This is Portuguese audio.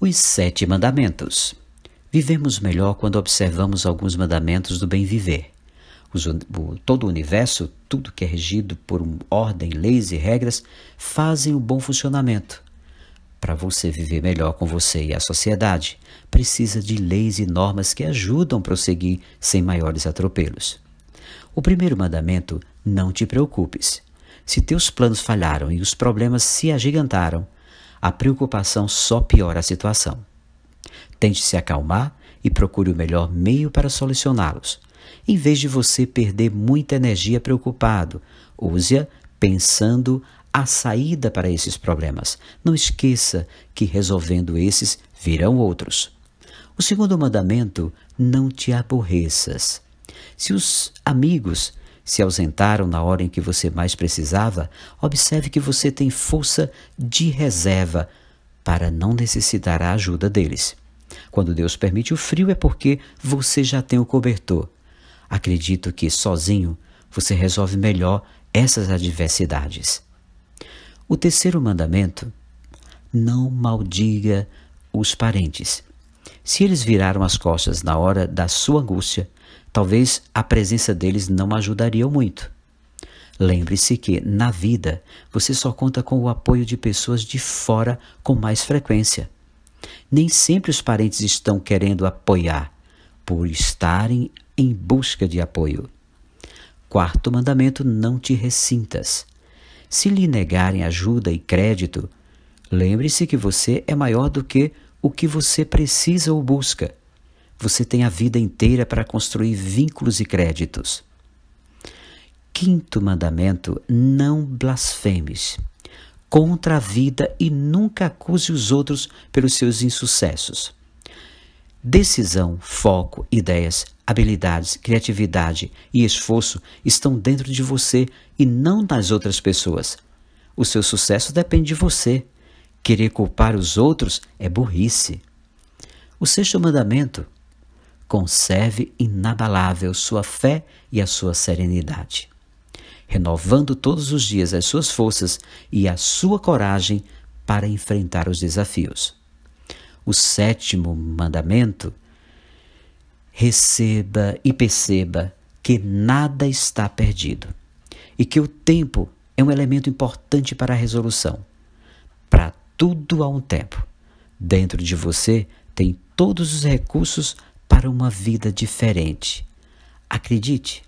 os sete mandamentos. Vivemos melhor quando observamos alguns mandamentos do bem viver. Os, o, todo o universo, tudo que é regido por um, ordem, leis e regras, fazem um bom funcionamento. Para você viver melhor com você e a sociedade, precisa de leis e normas que ajudam a prosseguir sem maiores atropelos. O primeiro mandamento: não te preocupes. Se teus planos falharam e os problemas se agigantaram, a preocupação só piora a situação. Tente se acalmar e procure o melhor meio para solucioná-los. Em vez de você perder muita energia preocupado, use-a pensando a saída para esses problemas. Não esqueça que resolvendo esses virão outros. O segundo mandamento: não te aborreças. Se os amigos se ausentaram na hora em que você mais precisava, observe que você tem força de reserva para não necessitar a ajuda deles. Quando Deus permite o frio é porque você já tem o cobertor. Acredito que sozinho você resolve melhor essas adversidades. O terceiro mandamento: não maldiga os parentes. Se eles viraram as costas na hora da sua angústia, talvez a presença deles não ajudaria muito. Lembre-se que, na vida, você só conta com o apoio de pessoas de fora com mais frequência. Nem sempre os parentes estão querendo apoiar, por estarem em busca de apoio. Quarto mandamento: não te ressintas. Se lhe negarem ajuda e crédito, lembre-se que você é maior do que o que você precisa ou busca. Você tem a vida inteira para construir vínculos e créditos. Quinto mandamento: não blasfemes contra a vida e nunca acuse os outros pelos seus insucessos. Decisão, foco, ideias, habilidades, criatividade e esforço estão dentro de você e não nas outras pessoas. O seu sucesso depende de você. Querer culpar os outros é burrice. O sexto mandamento conserve inabalável sua fé e a sua serenidade, renovando todos os dias as suas forças e a sua coragem para enfrentar os desafios. O sétimo mandamento: receba e perceba que nada está perdido e que o tempo é um elemento importante para a resolução. Para tudo há um tempo. Dentro de você tem todos os recursos para uma vida diferente. Acredite!